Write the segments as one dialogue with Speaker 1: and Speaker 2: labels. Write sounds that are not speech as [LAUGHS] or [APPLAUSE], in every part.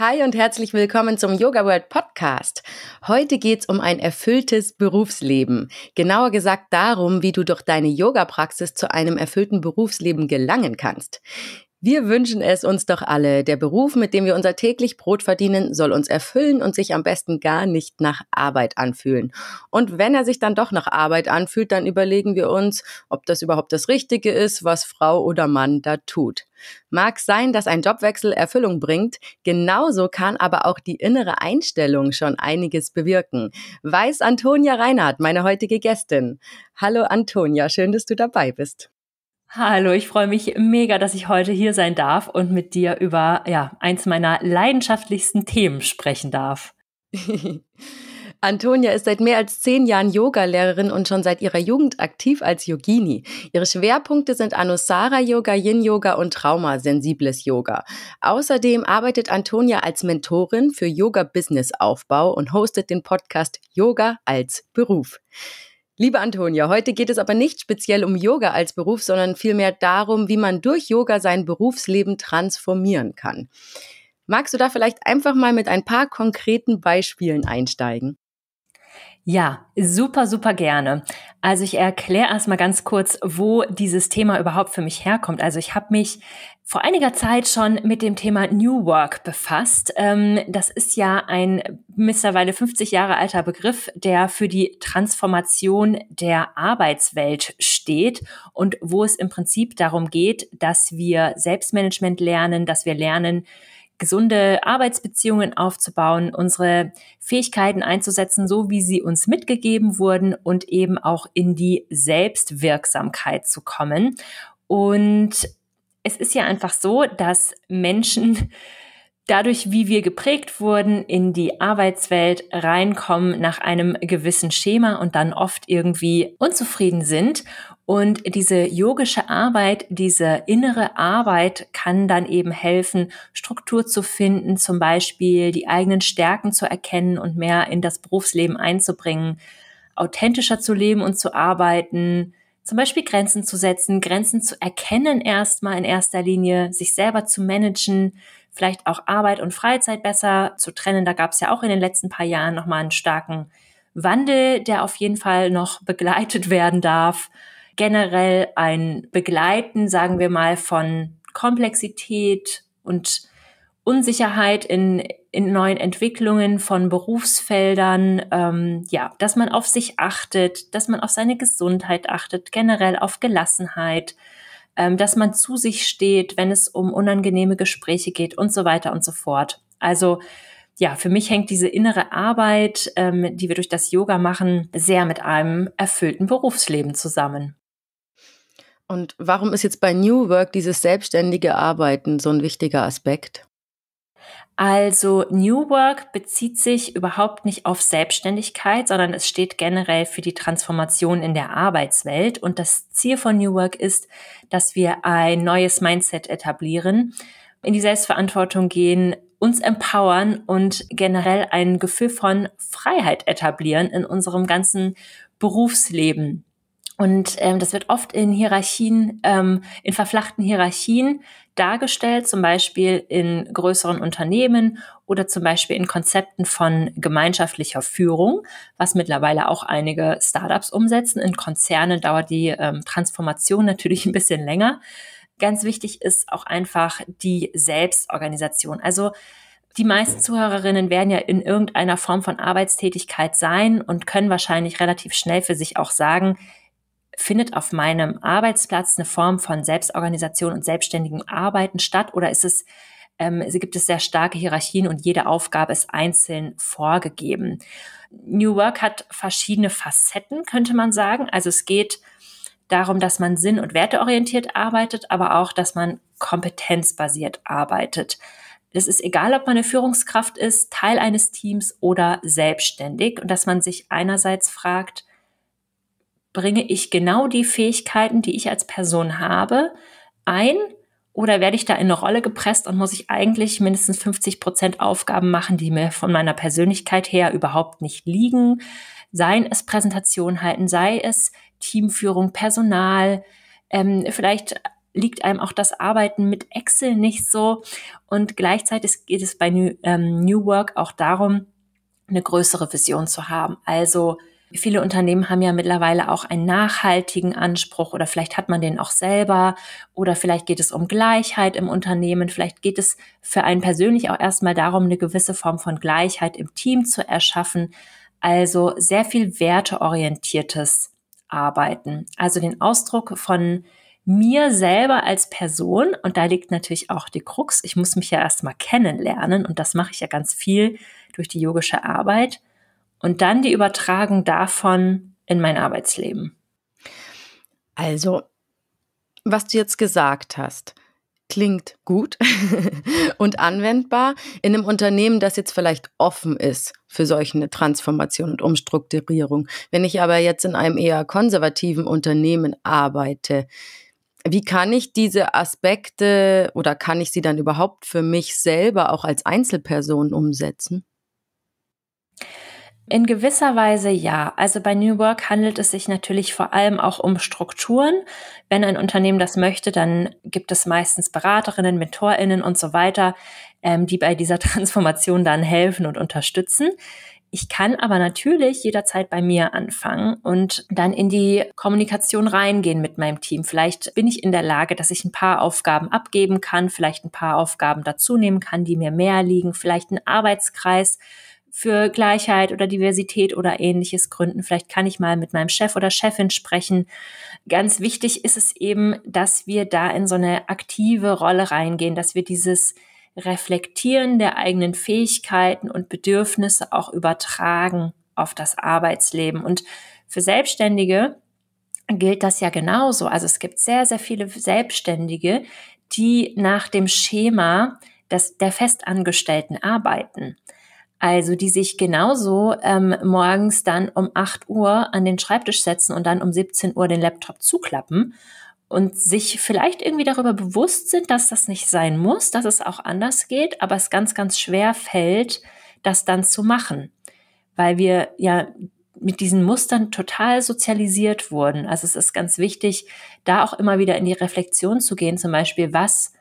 Speaker 1: Hi und herzlich willkommen zum Yoga World Podcast. Heute geht's um ein erfülltes Berufsleben. Genauer gesagt darum, wie du durch deine Yoga-Praxis zu einem erfüllten Berufsleben gelangen kannst. Wir wünschen es uns doch alle. Der Beruf, mit dem wir unser täglich Brot verdienen, soll uns erfüllen und sich am besten gar nicht nach Arbeit anfühlen. Und wenn er sich dann doch nach Arbeit anfühlt, dann überlegen wir uns, ob das überhaupt das Richtige ist, was Frau oder Mann da tut. Mag sein, dass ein Jobwechsel Erfüllung bringt, genauso kann aber auch die innere Einstellung schon einiges bewirken. Weiß Antonia Reinhardt, meine heutige Gästin. Hallo Antonia, schön, dass du dabei bist.
Speaker 2: Hallo, ich freue mich mega, dass ich heute hier sein darf und mit dir über ja, eins meiner leidenschaftlichsten Themen sprechen darf. [LAUGHS]
Speaker 1: Antonia ist seit mehr als zehn Jahren Yogalehrerin und schon seit ihrer Jugend aktiv als Yogini. Ihre Schwerpunkte sind Anusara-Yoga, Yin-Yoga und traumasensibles Yoga. Außerdem arbeitet Antonia als Mentorin für Yoga-Business-Aufbau und hostet den Podcast Yoga als Beruf. Liebe Antonia, heute geht es aber nicht speziell um Yoga als Beruf, sondern vielmehr darum, wie man durch Yoga sein Berufsleben transformieren kann. Magst du da vielleicht einfach mal mit ein paar konkreten Beispielen einsteigen?
Speaker 2: Ja, super, super gerne. Also ich erkläre erstmal ganz kurz, wo dieses Thema überhaupt für mich herkommt. Also ich habe mich vor einiger Zeit schon mit dem Thema New Work befasst. Ähm, das ist ja ein mittlerweile 50 Jahre alter Begriff, der für die Transformation der Arbeitswelt steht und wo es im Prinzip darum geht, dass wir Selbstmanagement lernen, dass wir lernen, gesunde Arbeitsbeziehungen aufzubauen, unsere Fähigkeiten einzusetzen, so wie sie uns mitgegeben wurden und eben auch in die Selbstwirksamkeit zu kommen. Und es ist ja einfach so, dass Menschen dadurch, wie wir geprägt wurden, in die Arbeitswelt reinkommen nach einem gewissen Schema und dann oft irgendwie unzufrieden sind. Und diese yogische Arbeit, diese innere Arbeit kann dann eben helfen, Struktur zu finden, zum Beispiel die eigenen Stärken zu erkennen und mehr in das Berufsleben einzubringen, authentischer zu leben und zu arbeiten, zum Beispiel Grenzen zu setzen, Grenzen zu erkennen erstmal in erster Linie, sich selber zu managen, vielleicht auch Arbeit und Freizeit besser zu trennen. Da gab es ja auch in den letzten paar Jahren nochmal einen starken Wandel, der auf jeden Fall noch [LAUGHS] begleitet werden darf. Generell ein Begleiten, sagen wir mal, von Komplexität und Unsicherheit in, in neuen Entwicklungen von Berufsfeldern, ähm, ja, dass man auf sich achtet, dass man auf seine Gesundheit achtet, generell auf Gelassenheit, ähm, dass man zu sich steht, wenn es um unangenehme Gespräche geht und so weiter und so fort. Also ja, für mich hängt diese innere Arbeit, ähm, die wir durch das Yoga
Speaker 1: machen, sehr mit einem erfüllten Berufsleben zusammen. Und warum ist jetzt bei New Work dieses selbstständige Arbeiten so ein wichtiger Aspekt?
Speaker 2: Also New Work bezieht sich überhaupt nicht auf Selbstständigkeit, sondern es steht generell für die Transformation in der Arbeitswelt. Und das Ziel von New Work ist, dass wir ein neues Mindset etablieren, in die Selbstverantwortung gehen, uns empowern und generell ein Gefühl von Freiheit etablieren in unserem ganzen Berufsleben. Und ähm, das wird oft in Hierarchien, ähm, in verflachten Hierarchien dargestellt, zum Beispiel in größeren Unternehmen oder zum Beispiel in Konzepten von gemeinschaftlicher Führung, was mittlerweile auch einige Startups umsetzen. In Konzernen dauert die ähm, Transformation natürlich ein bisschen länger. Ganz wichtig ist auch einfach die Selbstorganisation. Also die meisten Zuhörerinnen werden ja in irgendeiner Form von Arbeitstätigkeit sein und können wahrscheinlich relativ schnell für sich auch sagen, Findet auf meinem Arbeitsplatz eine Form von Selbstorganisation und selbstständigen Arbeiten statt oder ist es ähm, gibt es sehr starke Hierarchien und jede Aufgabe ist einzeln vorgegeben. New Work hat verschiedene Facetten, könnte man sagen. Also es geht darum, dass man sinn- und werteorientiert arbeitet, aber auch, dass man kompetenzbasiert arbeitet. Es ist egal, ob man eine Führungskraft ist, Teil eines Teams oder selbstständig und dass man sich einerseits fragt, bringe ich genau die Fähigkeiten, die ich als Person habe, ein oder werde ich da in eine Rolle gepresst und muss ich eigentlich mindestens 50 Prozent Aufgaben machen, die mir von meiner Persönlichkeit her überhaupt nicht liegen? Seien es Präsentation halten, sei es Teamführung, Personal, ähm, vielleicht liegt einem auch das Arbeiten mit Excel nicht so. Und gleichzeitig geht es bei New, ähm, New Work auch darum, eine größere Vision zu haben. Also Viele Unternehmen haben ja mittlerweile auch einen nachhaltigen Anspruch oder vielleicht hat man den auch selber oder vielleicht geht es um Gleichheit im Unternehmen, vielleicht geht es für einen persönlich auch erstmal darum, eine gewisse Form von Gleichheit im Team zu erschaffen. Also sehr viel werteorientiertes Arbeiten. Also den Ausdruck von mir selber als Person, und da liegt natürlich auch die Krux, ich muss mich ja erstmal kennenlernen und das mache ich ja ganz viel durch die yogische Arbeit und dann die Übertragung
Speaker 1: davon in mein Arbeitsleben. Also, was du jetzt gesagt hast, klingt gut [LAUGHS] und anwendbar in einem Unternehmen, das jetzt vielleicht offen ist für solche eine Transformation und Umstrukturierung. Wenn ich aber jetzt in einem eher konservativen Unternehmen arbeite, wie kann ich diese Aspekte oder kann ich sie dann überhaupt für mich selber auch als Einzelperson umsetzen? In gewisser Weise ja.
Speaker 2: Also bei New Work handelt es sich natürlich vor allem auch um Strukturen. Wenn ein Unternehmen das möchte, dann gibt es meistens Beraterinnen, Mentorinnen und so weiter, ähm, die bei dieser [LAUGHS] Transformation dann helfen und unterstützen. Ich kann aber natürlich jederzeit bei mir anfangen und dann in die Kommunikation reingehen mit meinem Team. Vielleicht bin ich in der Lage, dass ich ein paar Aufgaben abgeben kann, vielleicht ein paar Aufgaben dazu nehmen kann, die mir mehr liegen, vielleicht einen Arbeitskreis für Gleichheit oder Diversität oder ähnliches gründen. Vielleicht kann ich mal mit meinem Chef oder Chefin sprechen. Ganz wichtig ist es eben, dass wir da in so eine aktive Rolle reingehen, dass wir dieses Reflektieren der eigenen Fähigkeiten und Bedürfnisse auch übertragen auf das Arbeitsleben. Und für Selbstständige gilt das ja genauso. Also es gibt sehr, sehr viele Selbstständige, die nach dem Schema des, der Festangestellten arbeiten. Also die sich genauso ähm, morgens dann um 8 Uhr an den Schreibtisch setzen und dann um 17 Uhr den Laptop zuklappen und sich vielleicht irgendwie darüber bewusst sind, dass das nicht sein muss, dass es auch anders geht, aber es ganz, ganz schwer fällt, das dann zu machen, weil wir ja mit diesen Mustern total sozialisiert wurden. Also es ist ganz wichtig, da auch immer wieder in die Reflexion zu gehen, zum Beispiel, was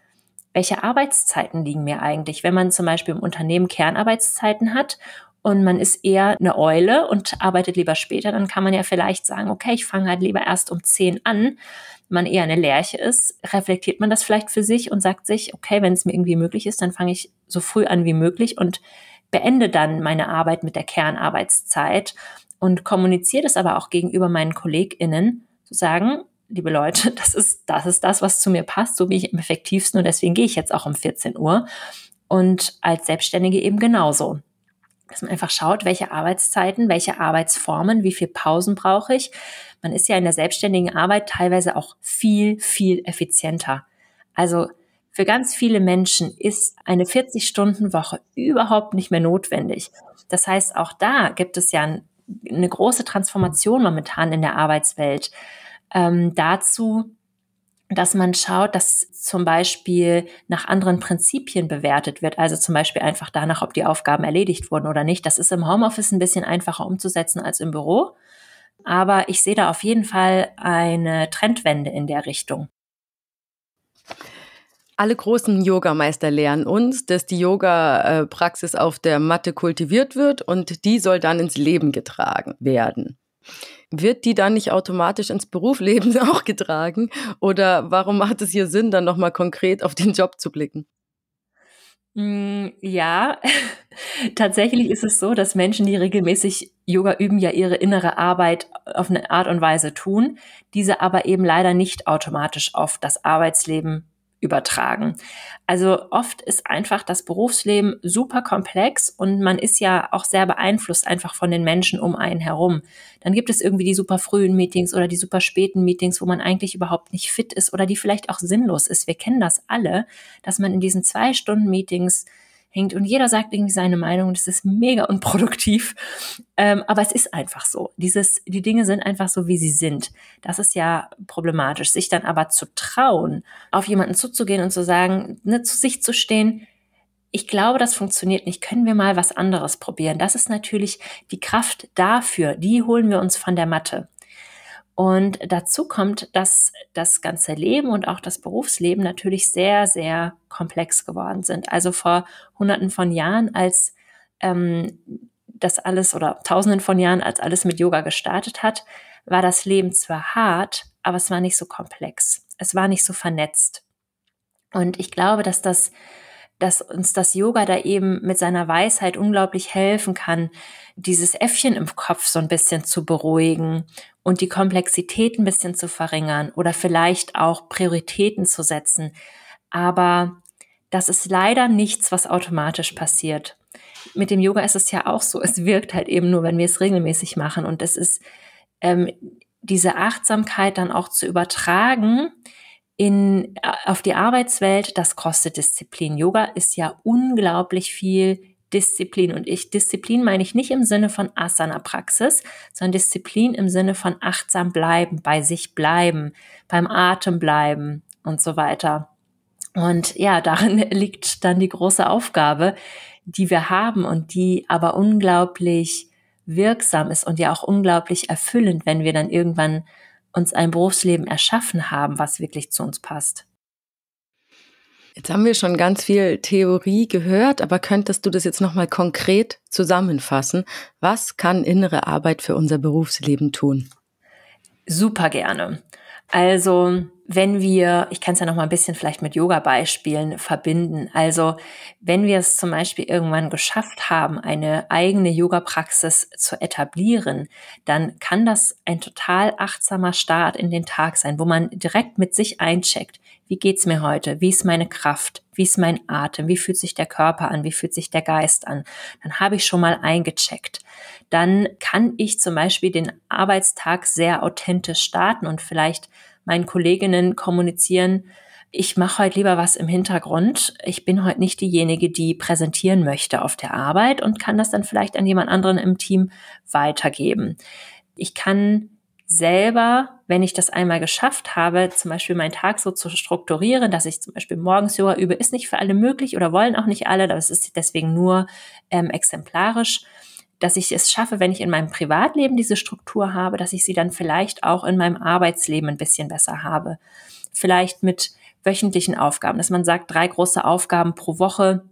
Speaker 2: welche Arbeitszeiten liegen mir eigentlich? Wenn man zum Beispiel im Unternehmen Kernarbeitszeiten hat und man ist eher eine Eule und arbeitet lieber später, dann kann man ja vielleicht sagen, okay, ich fange halt lieber erst um 10 an. man eher eine Lerche ist, reflektiert man das vielleicht für sich und sagt sich, okay, wenn es mir irgendwie möglich ist, dann fange ich so früh an wie möglich und beende dann meine Arbeit mit der Kernarbeitszeit und kommuniziert es aber auch gegenüber meinen KollegInnen, zu sagen, liebe Leute, [LAUGHS] das ist, das ist das, was zu mir passt, so bin ich am effektivsten und deswegen gehe ich jetzt auch um 14 Uhr. Und als Selbstständige eben genauso. Dass man einfach schaut, welche Arbeitszeiten, welche Arbeitsformen, wie viel Pausen brauche ich. Man ist ja in der selbstständigen Arbeit teilweise auch viel, viel effizienter. Also für ganz viele Menschen ist eine 40-Stunden-Woche überhaupt nicht mehr notwendig. Das heißt, auch da gibt es ja eine große Transformation momentan in der Arbeitswelt ähm, dazu, dass man schaut, dass zum Beispiel nach anderen Prinzipien bewertet wird, also zum Beispiel einfach danach, ob die Aufgaben erledigt wurden oder nicht. Das ist im Homeoffice ein bisschen einfacher umzusetzen als im Büro, aber ich sehe da auf jeden Fall eine Trendwende in der Richtung.
Speaker 1: Alle großen Yogameister lehren uns, dass die Yoga-Praxis auf der Matte kultiviert wird und die soll dann ins Leben getragen werden wird die dann nicht automatisch ins Berufsleben [LAUGHS] auch getragen? Oder warum macht es hier Sinn, dann nochmal konkret auf den Job zu blicken?
Speaker 2: Mm, ja, [LAUGHS] tatsächlich ist es so, dass Menschen, die regelmäßig Yoga üben, ja ihre innere Arbeit auf eine Art und Weise tun, diese aber eben leider nicht automatisch auf das Arbeitsleben übertragen. Also oft ist einfach das Berufsleben super komplex und man ist ja auch sehr beeinflusst einfach von den Menschen um einen herum. Dann gibt es irgendwie die super frühen Meetings oder die super späten Meetings, wo man eigentlich überhaupt nicht fit ist oder die vielleicht auch sinnlos ist. Wir kennen das alle, dass man in diesen zwei Stunden Meetings hängt und jeder sagt irgendwie seine Meinung Das ist mega unproduktiv. Ähm, aber es ist einfach so. Dieses, die Dinge sind einfach so, wie sie sind. Das ist ja problematisch. Sich dann aber zu trauen, auf jemanden zuzugehen und zu sagen, ne, zu sich zu stehen, ich glaube, das funktioniert nicht. Können wir mal was anderes probieren? Das ist natürlich die Kraft dafür. Die holen wir uns von der Matte. Und dazu kommt, dass das ganze Leben und auch das Berufsleben natürlich sehr, sehr komplex geworden sind. Also vor Hunderten von Jahren, als ähm, das alles oder Tausenden von Jahren, als alles mit Yoga gestartet hat, war das Leben zwar hart, aber es war nicht so komplex. Es war nicht so vernetzt. Und ich glaube, dass das dass uns das Yoga da eben mit seiner Weisheit unglaublich helfen kann, dieses Äffchen im Kopf so ein bisschen zu beruhigen und die Komplexität ein bisschen zu verringern oder vielleicht auch Prioritäten zu setzen. Aber das ist leider nichts, was automatisch passiert. Mit dem Yoga ist es ja auch so, es wirkt halt eben nur, wenn wir es regelmäßig machen. Und es ist ähm, diese Achtsamkeit dann auch zu übertragen in, äh, auf die Arbeitswelt, das kostet Disziplin. Yoga ist ja unglaublich viel Disziplin. Und ich Disziplin meine ich nicht im Sinne von Asana-Praxis, sondern Disziplin im Sinne von achtsam bleiben, bei sich bleiben, beim Atem bleiben und so weiter. Und ja, darin [LAUGHS] liegt dann die große Aufgabe, die wir haben und die aber unglaublich wirksam ist und ja auch unglaublich erfüllend, wenn wir dann irgendwann uns ein Berufsleben erschaffen haben, was wirklich zu uns passt.
Speaker 1: Jetzt haben wir schon ganz viel Theorie gehört, aber könntest du das jetzt nochmal konkret zusammenfassen? Was kann innere Arbeit für unser Berufsleben tun? Super gerne. Also wenn wir,
Speaker 2: ich kann es ja noch mal ein bisschen vielleicht mit Yoga-Beispielen verbinden. Also wenn wir es zum Beispiel irgendwann geschafft haben, eine eigene Yoga-Praxis zu etablieren, dann kann das ein total achtsamer Start in den Tag sein, wo man direkt mit sich eincheckt. Wie geht's mir heute? Wie ist meine Kraft? Wie ist mein Atem? Wie fühlt sich der Körper an? Wie fühlt sich der Geist an? Dann habe ich schon mal eingecheckt. Dann kann ich zum Beispiel den Arbeitstag sehr authentisch starten und vielleicht meinen Kolleginnen kommunizieren, ich mache heute lieber was im Hintergrund. Ich bin heute nicht diejenige, die präsentieren möchte auf der Arbeit und kann das dann vielleicht an jemand anderen im Team weitergeben. Ich kann selber, wenn ich das einmal geschafft habe, zum Beispiel meinen Tag so zu strukturieren, dass ich zum Beispiel morgens Yoga übe, ist nicht für alle möglich oder wollen auch nicht alle, das ist deswegen nur ähm, exemplarisch dass ich es schaffe, wenn ich in meinem Privatleben diese Struktur habe, dass ich sie dann vielleicht auch in meinem Arbeitsleben ein bisschen besser habe. Vielleicht mit wöchentlichen Aufgaben, dass man sagt, drei große Aufgaben pro Woche,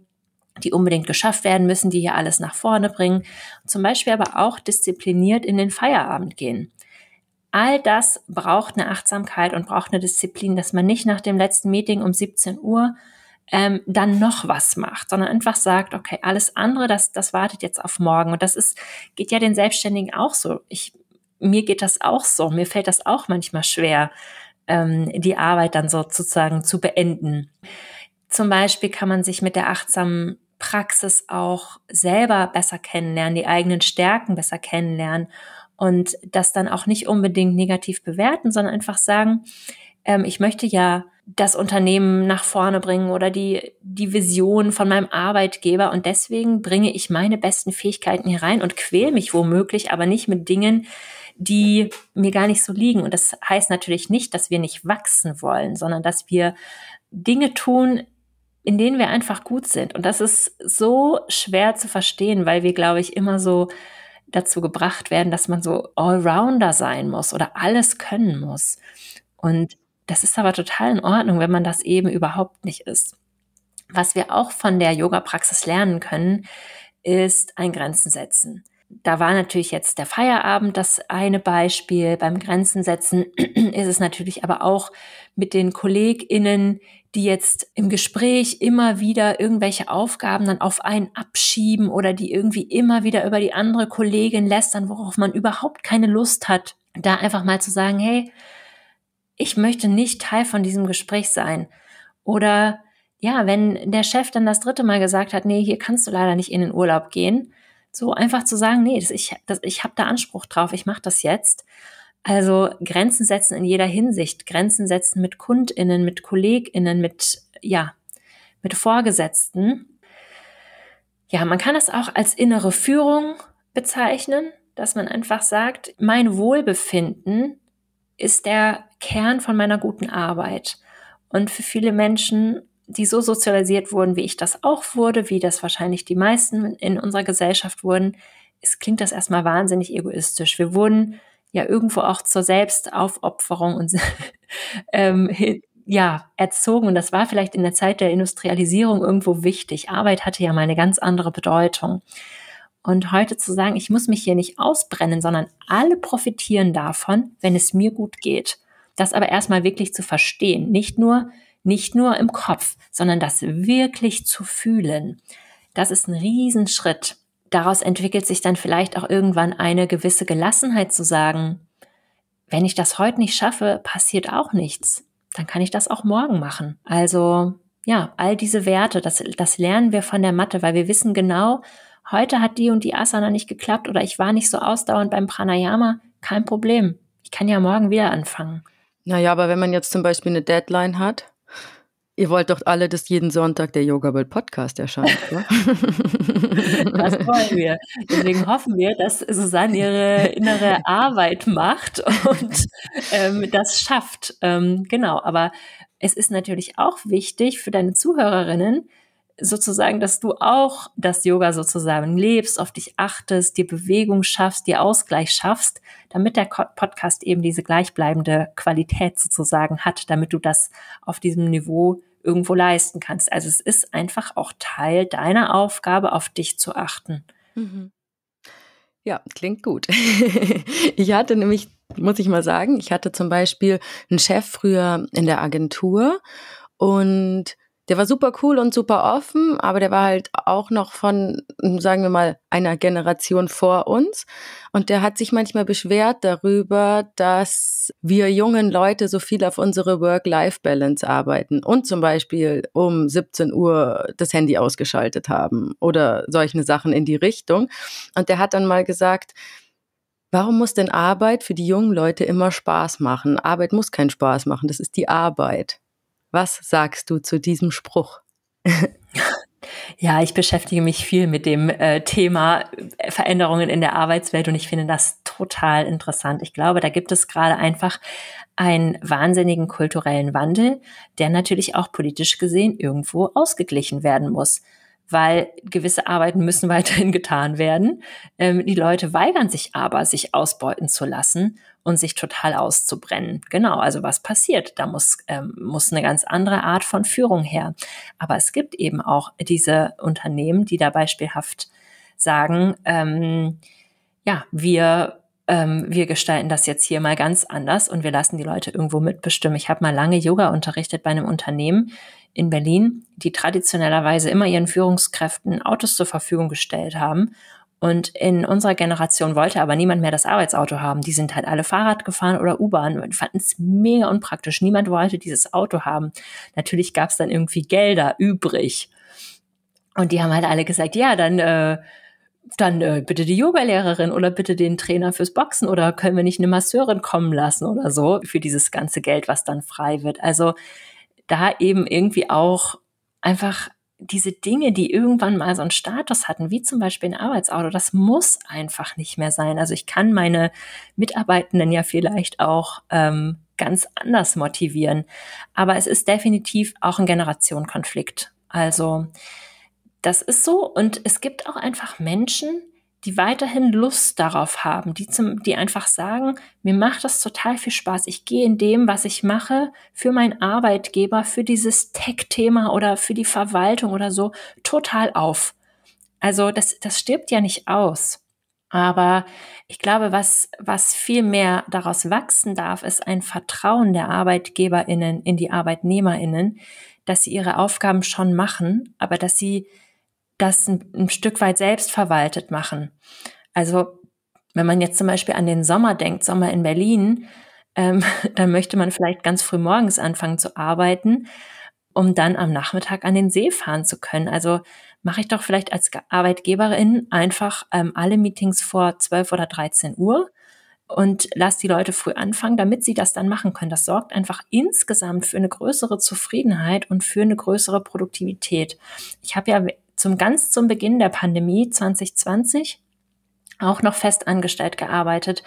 Speaker 2: die unbedingt geschafft werden müssen, die hier alles nach vorne bringen. Zum Beispiel aber auch diszipliniert in den Feierabend gehen. All das braucht eine Achtsamkeit und braucht eine Disziplin, dass man nicht nach dem letzten Meeting um 17 Uhr ähm, dann noch was macht, sondern einfach sagt, okay, alles andere, das, das wartet jetzt auf morgen. Und das ist, geht ja den Selbstständigen auch so. Ich, mir geht das auch so. Mir fällt das auch manchmal schwer, ähm, die Arbeit dann sozusagen zu beenden. Zum Beispiel kann man sich mit der achtsamen Praxis auch selber besser kennenlernen, die eigenen Stärken besser kennenlernen und das dann auch nicht unbedingt negativ bewerten, sondern einfach sagen, ähm, ich möchte ja das Unternehmen nach vorne bringen oder die, die Vision von meinem Arbeitgeber. Und deswegen bringe ich meine besten Fähigkeiten hier rein und quäle mich womöglich, aber nicht mit Dingen, die mir gar nicht so liegen. Und das heißt natürlich nicht, dass wir nicht wachsen wollen, sondern dass wir Dinge tun, in denen wir einfach gut sind. Und das ist so schwer zu verstehen, weil wir, glaube ich, immer so dazu gebracht werden, dass man so Allrounder sein muss oder alles können muss. Und das ist aber total in Ordnung, wenn man das eben überhaupt nicht ist. Was wir auch von der Yoga-Praxis lernen können, ist ein Grenzen setzen. Da war natürlich jetzt der Feierabend das eine Beispiel. Beim Grenzen setzen [CLEARS THROAT] ist es natürlich aber auch mit den KollegInnen, die jetzt im Gespräch immer wieder irgendwelche Aufgaben dann auf einen abschieben oder die irgendwie immer wieder über die andere Kollegin lästern, worauf man überhaupt keine Lust hat. Da einfach mal zu sagen, hey, ich möchte nicht Teil von diesem Gespräch sein. Oder ja, wenn der Chef dann das dritte Mal gesagt hat, nee, hier kannst du leider nicht in den Urlaub gehen, so einfach zu sagen, nee, das, ich, das, ich habe da Anspruch drauf, ich mache das jetzt. Also Grenzen setzen in jeder Hinsicht, Grenzen setzen mit Kundinnen, mit Kolleginnen, mit ja, mit Vorgesetzten. Ja, man kann das auch als innere Führung bezeichnen, dass man einfach sagt, mein Wohlbefinden ist der Kern von meiner guten Arbeit. Und für viele Menschen, die so sozialisiert wurden, wie ich das auch wurde, wie das wahrscheinlich die meisten in unserer Gesellschaft wurden, es klingt das erstmal wahnsinnig egoistisch. Wir wurden ja irgendwo auch zur Selbstaufopferung und [LAUGHS] ähm, ja, erzogen. Und das war vielleicht in der Zeit der Industrialisierung irgendwo wichtig. Arbeit hatte ja mal eine ganz andere Bedeutung. Und heute zu sagen, ich muss mich hier nicht ausbrennen, sondern alle profitieren davon, wenn es mir gut geht. Das aber erstmal wirklich zu verstehen. Nicht nur, nicht nur im Kopf, sondern das wirklich zu fühlen. Das ist ein Riesenschritt. Daraus entwickelt sich dann vielleicht auch irgendwann eine gewisse Gelassenheit zu sagen, wenn ich das heute nicht schaffe, passiert auch nichts. Dann kann ich das auch morgen machen. Also ja, all diese Werte, das, das lernen wir von der Mathe, weil wir wissen genau, heute hat die und die Asana nicht geklappt oder ich war nicht so ausdauernd beim Pranayama, kein Problem. Ich kann ja morgen wieder anfangen.
Speaker 1: Naja, aber wenn man jetzt zum Beispiel eine Deadline hat, ihr wollt doch alle, dass jeden Sonntag der Yoga World Podcast erscheint, oder? [LAUGHS]
Speaker 2: das wollen wir. Deswegen hoffen wir, dass Susanne ihre innere Arbeit macht und ähm, das schafft. Ähm, genau, aber es ist natürlich auch wichtig für deine Zuhörerinnen, sozusagen, dass du auch das Yoga sozusagen lebst, auf dich achtest, dir Bewegung schaffst, dir Ausgleich schaffst, damit der Podcast eben diese gleichbleibende Qualität sozusagen hat, damit du das auf diesem Niveau irgendwo leisten kannst. Also es ist einfach auch Teil deiner Aufgabe,
Speaker 1: auf dich zu achten. Mhm. Ja, klingt gut. [LAUGHS] ich hatte nämlich, muss ich mal sagen, ich hatte zum Beispiel einen Chef früher in der Agentur und der war super cool und super offen, aber der war halt auch noch von, sagen wir mal, einer Generation vor uns. Und der hat sich manchmal beschwert darüber, dass wir jungen Leute so viel auf unsere Work-Life-Balance arbeiten und zum Beispiel um 17 Uhr das Handy ausgeschaltet haben oder solche Sachen in die Richtung. Und der hat dann mal gesagt, Warum muss denn Arbeit für die jungen Leute immer Spaß machen? Arbeit muss keinen Spaß machen, das ist die Arbeit. Was sagst du zu diesem Spruch? [LAUGHS] Ja, ich beschäftige mich
Speaker 2: viel mit dem äh, Thema äh, Veränderungen in der Arbeitswelt und ich finde das total interessant. Ich glaube, da gibt es gerade einfach einen wahnsinnigen kulturellen Wandel, der natürlich auch politisch gesehen irgendwo ausgeglichen werden muss weil gewisse Arbeiten müssen [LAUGHS] weiterhin getan werden. Ähm, die Leute weigern sich aber, sich ausbeuten zu lassen und sich total auszubrennen. Genau, also was passiert? Da muss, ähm, muss eine ganz andere Art von Führung her. Aber es gibt eben auch diese Unternehmen, die da beispielhaft sagen, ähm, ja, wir ähm, wir gestalten das jetzt hier mal ganz anders und wir lassen die Leute irgendwo mitbestimmen. Ich habe mal lange Yoga unterrichtet bei einem Unternehmen, in Berlin, die traditionellerweise immer ihren Führungskräften Autos zur Verfügung gestellt haben. Und in unserer Generation wollte aber niemand mehr das Arbeitsauto haben. Die sind halt alle Fahrrad gefahren oder U-Bahn und fanden es mega unpraktisch. Niemand wollte dieses Auto haben. Natürlich gab es dann irgendwie Gelder übrig. Und die haben halt alle gesagt, ja, dann äh, dann äh, bitte die Yogalehrerin oder bitte den Trainer fürs Boxen oder können wir nicht eine Masseurin kommen lassen oder so für dieses ganze Geld, was dann frei wird. Also da eben irgendwie auch einfach diese Dinge, die irgendwann mal so einen Status hatten, wie zum Beispiel ein Arbeitsauto, das muss einfach nicht mehr sein. Also ich kann meine Mitarbeitenden ja vielleicht auch ähm, ganz anders motivieren. Aber es ist definitiv auch ein Generationenkonflikt. Also das ist so und es gibt auch einfach Menschen, die weiterhin Lust darauf haben, die, zum, die einfach sagen, mir macht das total viel Spaß. Ich gehe in dem, was ich mache, für meinen Arbeitgeber, für dieses Tech-Thema oder für die Verwaltung oder so, total auf. Also das, das stirbt ja nicht aus. Aber ich glaube, was, was viel mehr daraus wachsen darf, ist ein Vertrauen der ArbeitgeberInnen in die ArbeitnehmerInnen, dass sie ihre Aufgaben schon machen, aber dass sie das ein, ein Stück weit selbst verwaltet machen. Also wenn man jetzt zum Beispiel an den Sommer denkt, Sommer in Berlin, ähm, [LAUGHS] dann möchte man vielleicht ganz früh morgens anfangen zu arbeiten, um dann am Nachmittag an den See fahren zu können. Also mache ich doch vielleicht als Arbeitgeberin einfach ähm, alle Meetings vor 12 oder 13 Uhr und lass die Leute früh anfangen, damit sie das dann machen können. Das sorgt einfach insgesamt für eine größere Zufriedenheit und für eine größere Produktivität. Ich habe ja zum ganz zum Beginn der Pandemie 2020 auch noch fest angestellt gearbeitet.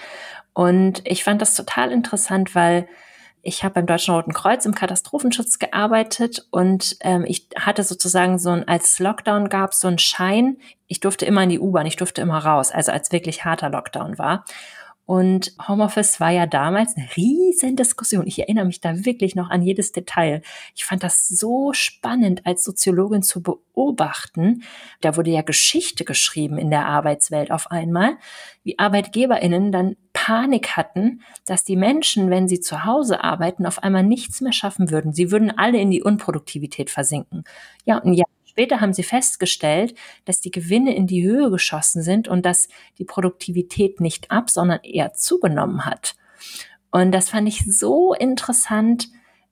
Speaker 2: Und ich fand das total interessant, weil ich habe beim Deutschen Roten Kreuz im Katastrophenschutz gearbeitet und ähm, ich hatte sozusagen so ein, als Lockdown gab so einen Schein, ich durfte immer in die U-Bahn, ich durfte immer raus, also als wirklich harter Lockdown war. Und Homeoffice war ja damals eine riesen Diskussion. Ich erinnere mich da wirklich noch an jedes Detail. Ich fand das so spannend als Soziologin zu beobachten. Da wurde ja Geschichte geschrieben in der Arbeitswelt auf einmal, wie Arbeitgeberinnen dann Panik hatten, dass die Menschen, wenn sie zu Hause arbeiten, auf einmal nichts mehr schaffen würden. Sie würden alle in die Unproduktivität versinken. Ja, und ja, Später haben sie festgestellt, dass die Gewinne in die Höhe geschossen sind und dass die Produktivität nicht ab, sondern eher zugenommen hat. Und das fand ich so interessant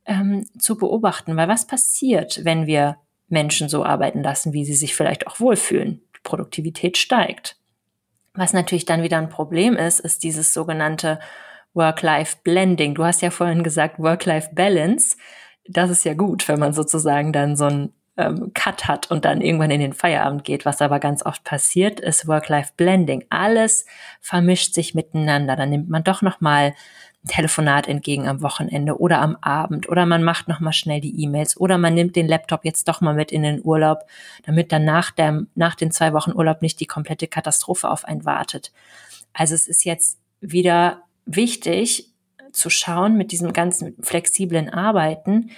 Speaker 2: ähm, zu beobachten, weil was passiert, wenn wir Menschen so arbeiten lassen, wie sie sich vielleicht auch wohlfühlen? Die Produktivität steigt. Was natürlich dann wieder ein Problem ist, ist dieses sogenannte Work-Life-Blending. Du hast ja vorhin gesagt Work-Life-Balance. Das ist ja gut, wenn man sozusagen dann so ein ähm, Cut hat und dann irgendwann in den Feierabend geht. Was aber ganz oft passiert, ist Work-Life-Blending. Alles vermischt sich miteinander. Dann nimmt man doch noch mal Telefonat entgegen am Wochenende oder am Abend oder man macht noch mal schnell die E-Mails oder man nimmt den Laptop jetzt doch mal mit in den Urlaub, damit dann nach, dem nach den zwei Wochen Urlaub nicht die komplette Katastrophe auf einen wartet. Also es ist jetzt wieder wichtig zu schauen mit diesem ganzen flexiblen Arbeiten,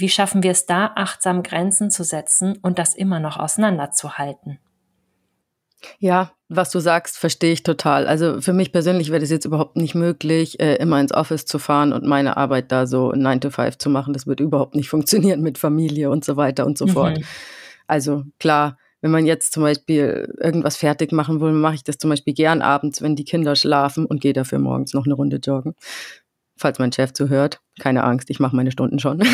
Speaker 2: wie schaffen wir es da, achtsam Grenzen zu setzen und das immer noch auseinanderzuhalten?
Speaker 1: Ja, was du sagst, verstehe ich total. Also für mich persönlich wäre das jetzt überhaupt nicht möglich, äh, immer ins Office zu fahren und meine Arbeit da so 9 to 5 zu machen. Das wird überhaupt nicht [LAUGHS] funktionieren mit Familie und so weiter und so mhm. fort. Also klar, wenn man jetzt zum Beispiel irgendwas fertig machen will, mache ich das zum Beispiel gern abends, wenn die Kinder schlafen und gehe dafür morgens noch eine Runde joggen falls mein Chef zuhört, keine Angst, ich mache meine Stunden schon. [LAUGHS]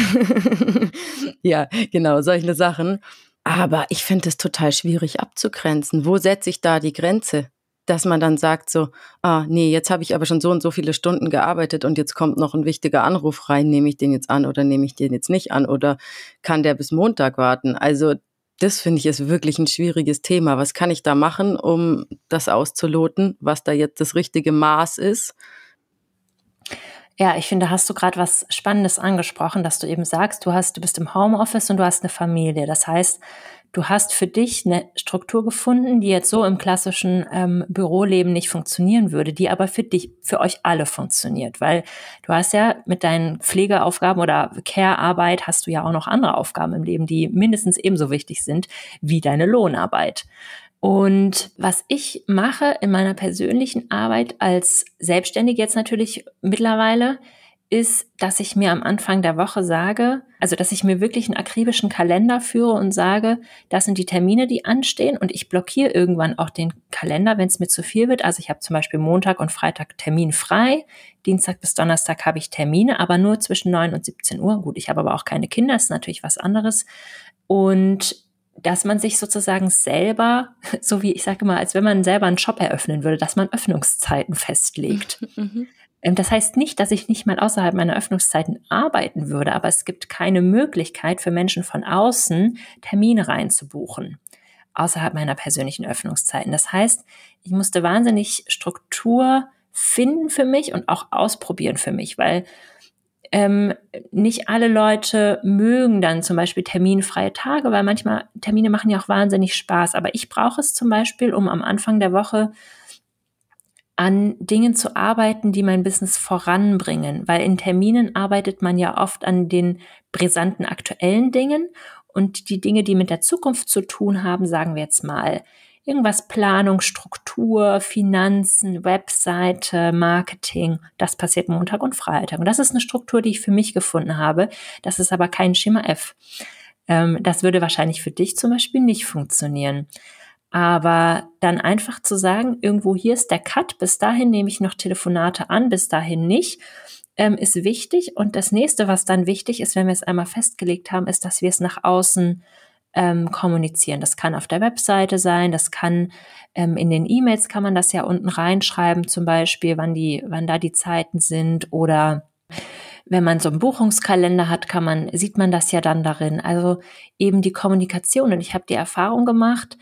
Speaker 1: ja, genau, solche Sachen. Aber ich finde es total schwierig abzugrenzen. Wo setze ich da die Grenze? Dass man dann sagt so, ah nee, jetzt habe ich aber schon so und so viele Stunden gearbeitet und jetzt kommt noch ein wichtiger Anruf rein, nehme ich den jetzt an oder nehme ich den jetzt nicht an oder kann der bis Montag warten? Also das finde ich ist wirklich ein schwieriges Thema. Was kann ich da machen, um das auszuloten, was da jetzt das richtige Maß ist?
Speaker 2: Ja, ich finde, hast du gerade was Spannendes angesprochen, dass du eben sagst, du hast, du bist im Homeoffice und du hast eine Familie. Das heißt, du hast für dich eine Struktur gefunden, die jetzt so im klassischen ähm, Büroleben nicht funktionieren würde, die aber für dich, für euch alle funktioniert, weil du hast ja mit deinen Pflegeaufgaben oder Care-Arbeit hast du ja auch noch andere Aufgaben im Leben, die mindestens ebenso wichtig sind wie deine Lohnarbeit. Und was ich mache in meiner persönlichen Arbeit als Selbstständige jetzt natürlich mittlerweile, ist, dass ich mir am Anfang der Woche sage, also dass ich mir wirklich einen akribischen Kalender führe und sage, das sind die Termine, die anstehen und ich blockiere irgendwann auch den Kalender, wenn es mir zu viel wird. Also ich habe zum Beispiel Montag und Freitag Termin frei, Dienstag bis Donnerstag habe ich Termine, aber nur zwischen 9 und 17 Uhr. Gut, ich habe aber auch keine Kinder, ist natürlich was anderes. Und dass man sich sozusagen selber, [LAUGHS] so wie ich sage mal, als wenn man selber einen Shop eröffnen würde, dass man Öffnungszeiten festlegt. Mhm. mhm. Ähm, das heißt nicht, dass ich nicht mal außerhalb meiner Öffnungszeiten arbeiten würde, aber es gibt keine Möglichkeit für Menschen von außen, Termine reinzubuchen außerhalb meiner persönlichen Öffnungszeiten. Das heißt, ich musste wahnsinnig Struktur finden für mich und auch ausprobieren für mich, weil ähm, nicht alle Leute mögen dann zum Beispiel terminfreie Tage, weil manchmal Termine machen ja auch wahnsinnig Spaß. Aber ich brauche es zum Beispiel, um am Anfang der Woche an Dingen zu arbeiten, die mein Business voranbringen, weil in Terminen arbeitet man ja oft an den brisanten aktuellen Dingen und die Dinge, die mit der Zukunft zu tun haben, sagen wir jetzt mal, irgendwas Planung, Struktur, Finanzen, Webseite, Marketing. Das passiert Montag und Freitag. Und das ist eine Struktur, die ich für mich gefunden habe. Das ist aber kein Schema F. Ähm, das würde wahrscheinlich für dich zum Beispiel nicht funktionieren. Aber dann einfach zu sagen, irgendwo hier ist der Cut, bis dahin nehme ich noch Telefonate an, bis dahin nicht, ähm, ist wichtig. Und das nächste, was dann wichtig ist, wenn wir es einmal festgelegt haben, ist, dass wir es nach außen ähm, kommunizieren. Das kann auf der Webseite sein, das kann ähm, in den E-Mails kann man das ja unten reinschreiben, zum Beispiel, wann die, wann da die Zeiten sind oder wenn man so einen Buchungskalender hat, kann man, sieht man das ja dann darin. Also eben die Kommunikation. Und ich habe die Erfahrung gemacht,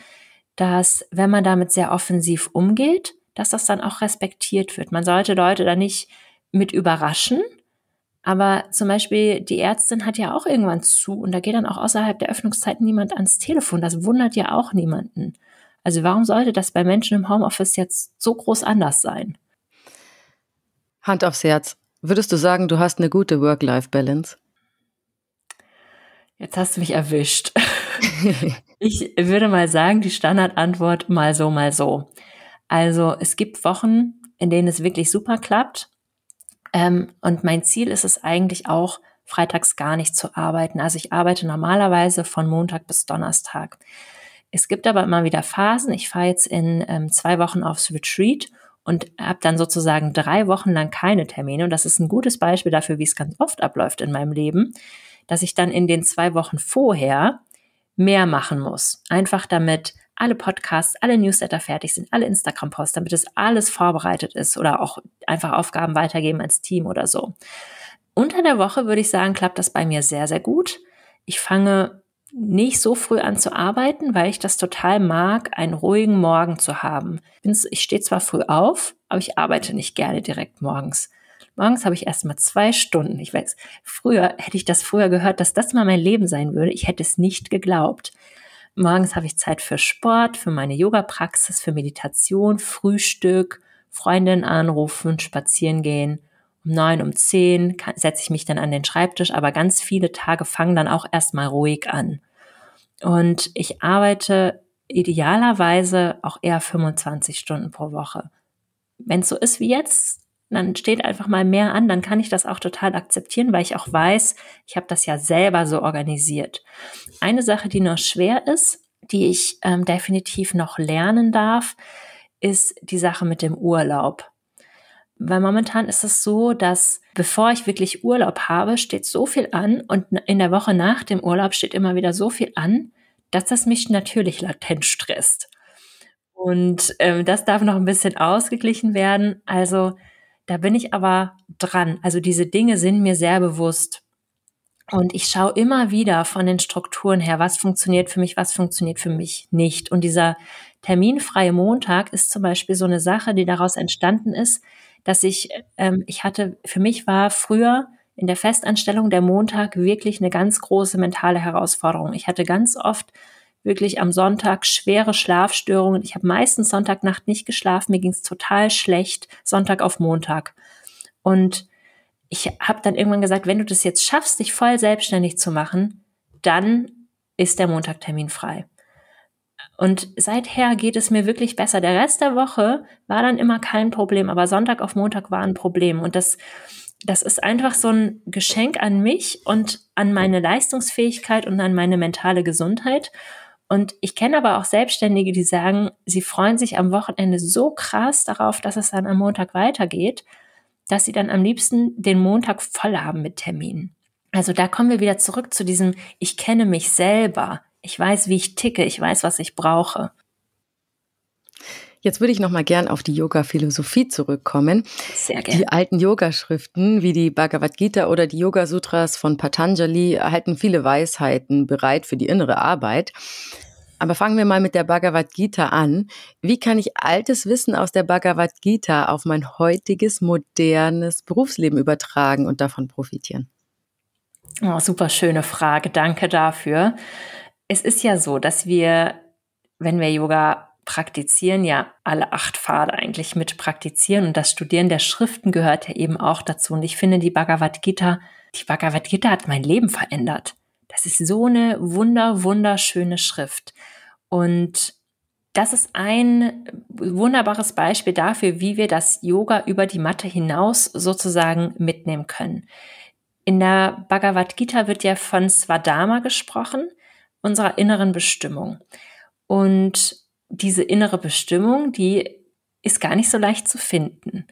Speaker 2: dass wenn man damit sehr offensiv umgeht, dass das dann auch respektiert wird. Man sollte Leute da nicht mit überraschen, aber zum Beispiel die Ärztin hat ja auch irgendwann zu und da geht dann auch außerhalb der Öffnungszeit niemand ans Telefon. Das wundert ja auch niemanden. Also warum sollte das bei Menschen im Homeoffice jetzt so groß anders sein?
Speaker 1: Hand aufs Herz. Würdest du sagen, du hast eine gute Work-Life-Balance? Jetzt hast du mich erwischt.
Speaker 2: [LAUGHS] ich würde mal sagen, die Standardantwort mal so, mal so. Also es gibt Wochen, in denen es wirklich super klappt ähm, und mein Ziel ist es eigentlich auch, freitags gar nicht zu arbeiten. Also ich arbeite normalerweise von Montag bis Donnerstag. Es gibt aber immer wieder Phasen. Ich fahre jetzt in ähm, zwei Wochen aufs Retreat und habe dann sozusagen drei Wochen lang keine Termine. Und das ist ein gutes Beispiel dafür, wie es ganz oft abläuft in meinem Leben, dass ich dann in den zwei Wochen vorher mehr machen muss. Einfach damit alle Podcasts, alle Newsletter fertig sind, alle Instagram-Posts, damit es alles vorbereitet ist oder auch einfach Aufgaben weitergeben als Team oder so. Unter der Woche würde ich sagen, klappt das bei mir sehr, sehr gut. Ich fange nicht so früh an zu arbeiten, weil ich das total mag, einen ruhigen Morgen zu haben. Ich stehe zwar früh auf, aber ich arbeite nicht gerne direkt morgens. Morgens habe ich erst mal zwei Stunden. Ich weiß, früher hätte ich das früher gehört, dass das mal mein Leben sein würde. Ich hätte es nicht geglaubt. Morgens habe ich Zeit für Sport, für meine Yoga-Praxis, für Meditation, Frühstück, Freundin anrufen, spazieren gehen. Um neun, um zehn setze ich mich dann an den Schreibtisch, aber ganz viele Tage fangen dann auch erstmal ruhig an. Und ich arbeite idealerweise auch eher 25 Stunden pro Woche. Wenn es so ist wie jetzt, dann steht einfach mal mehr an, dann kann ich das auch total akzeptieren, weil ich auch weiß, ich habe das ja selber so organisiert. Eine Sache, die noch schwer ist, die ich ähm, definitiv noch lernen darf, ist die Sache mit dem Urlaub. Weil momentan ist es so, dass bevor ich wirklich Urlaub habe, steht so viel an und in der Woche nach dem Urlaub steht immer wieder so viel an, dass das mich natürlich latent stresst. Und ähm, das darf noch ein bisschen ausgeglichen werden. Also da bin ich aber dran. Also diese Dinge sind mir sehr bewusst. Und ich schaue immer wieder von den Strukturen her, was funktioniert für mich, was funktioniert für mich nicht. Und dieser terminfreie Montag ist zum Beispiel so eine Sache, die daraus entstanden ist, dass ich, ähm, ich hatte, für mich war früher in der Festanstellung der Montag wirklich eine ganz große mentale Herausforderung. Ich hatte ganz oft wirklich am Sonntag schwere Schlafstörungen. Ich habe meistens Sonntagnacht nicht geschlafen, mir ging es total schlecht, Sonntag auf Montag. Und ich habe dann irgendwann gesagt, wenn du das jetzt schaffst, dich voll selbstständig zu machen, dann ist der Montagtermin frei. Und seither geht es mir wirklich besser. Der Rest der Woche war dann immer kein Problem, aber Sonntag auf Montag war ein Problem. Und das, das ist einfach so ein Geschenk an mich und an meine Leistungsfähigkeit und an meine mentale Gesundheit. Und ich kenne aber auch Selbstständige, die sagen, sie freuen sich am Wochenende so krass darauf, dass es dann am Montag weitergeht, dass sie dann am liebsten den Montag voll haben mit Terminen. Also da kommen wir wieder zurück zu diesem, ich kenne mich selber, ich weiß, wie ich ticke, ich weiß, was ich brauche.
Speaker 1: Jetzt würde ich noch mal gern auf die Yoga-Philosophie zurückkommen. Sehr gerne. Die alten Yogaschriften wie die Bhagavad Gita oder die Yoga-Sutras von Patanjali halten viele Weisheiten bereit für die innere Arbeit. Aber fangen wir mal mit der Bhagavad Gita an. Wie kann ich altes Wissen aus der Bhagavad Gita auf mein heutiges, modernes Berufsleben übertragen und davon profitieren? Oh, super schöne Frage.
Speaker 2: Danke dafür. Es ist ja so, dass wir, wenn wir Yoga praktizieren ja alle acht Pfade eigentlich mit praktizieren und das Studieren der Schriften gehört ja eben auch dazu. Und ich finde die Bhagavad Gita, die Bhagavad Gita hat mein Leben verändert. Das ist so eine wunder, wunderschöne Schrift. Und das ist ein wunderbares Beispiel dafür, wie wir das Yoga über die Matte hinaus sozusagen mitnehmen können. In der Bhagavad Gita wird ja von Swadharma gesprochen, unserer inneren Bestimmung. Und diese innere Bestimmung, die ist gar nicht so leicht zu finden.